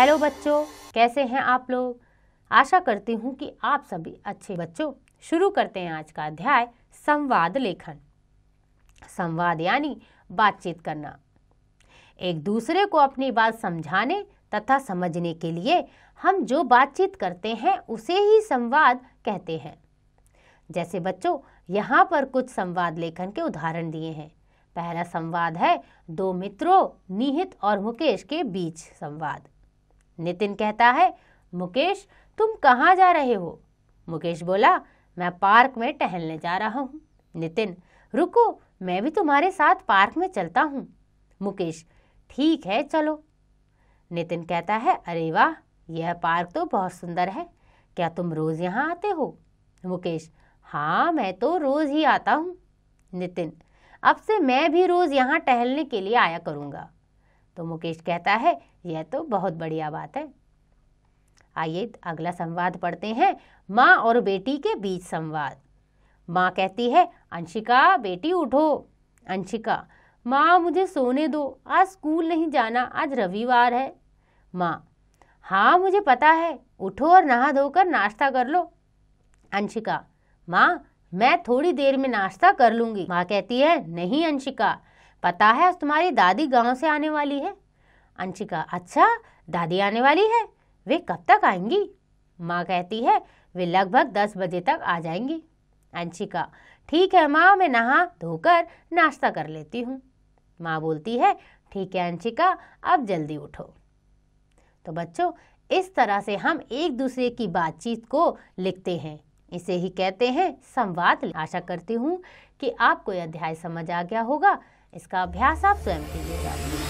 hello बच्चों कैसे हैं आप लोग आशा करती हूँ कि आप सभी अच्छे बच्चों शुरू करते हैं आज का अध्याय संवाद लेखन संवाद यानी बातचीत करना एक दूसरे को अपनी बात समझाने तथा समझने के लिए हम जो बातचीत करते हैं उसे ही संवाद कहते हैं जैसे बच्चों यहाँ पर कुछ संवाद लेखन के उदाहरण दिए हैं पहला संवाद है दो मित्रों निहित और मुकेश के बीच संवाद नितिन कहता है मुकेश तुम कहाँ जा रहे हो मुकेश बोला मैं पार्क में टहलने जा रहा हूँ नितिन रुको मैं भी तुम्हारे साथ पार्क में चलता हूँ मुकेश ठीक है चलो नितिन कहता है अरे वाह यह पार्क तो बहुत सुंदर है क्या तुम रोज़ यहाँ आते हो मुकेश हाँ मैं तो रोज़ ही आता हूँ नितिन अब से मैं भी रोज़ यहाँ टहलने के लिए आया करूँगा तो मुकेश कहता है यह तो बहुत बढ़िया बात है आइए अगला संवाद पढ़ते हैं माँ और बेटी के बीच संवाद माँ कहती है अंशिका बेटी उठो अंशिका माँ मुझे सोने दो आज स्कूल नहीं जाना आज रविवार है माँ हाँ मुझे पता है उठो और नहा धोकर नाश्ता कर लो अंशिका माँ मैं थोड़ी देर में नाश्ता कर लूँगी माँ कहती है नहीं अंशिका पता है तुम्हारी दादी गांव से आने वाली है अंशिका अच्छा दादी आने वाली है वे कब तक आएंगी माँ कहती है वे लगभग दस बजे तक आ जाएंगी अंशिका ठीक है माँ मैं नहा धोकर नाश्ता कर लेती हूँ माँ बोलती है ठीक है अंशिका अब जल्दी उठो तो बच्चों इस तरह से हम एक दूसरे की बातचीत को लिखते हैं इसे ही कहते हैं संवाद आशा करती हूँ कि आपको यह अध्याय समझ आ गया होगा इसका अभ्यास आप स्वयं कीजिएगा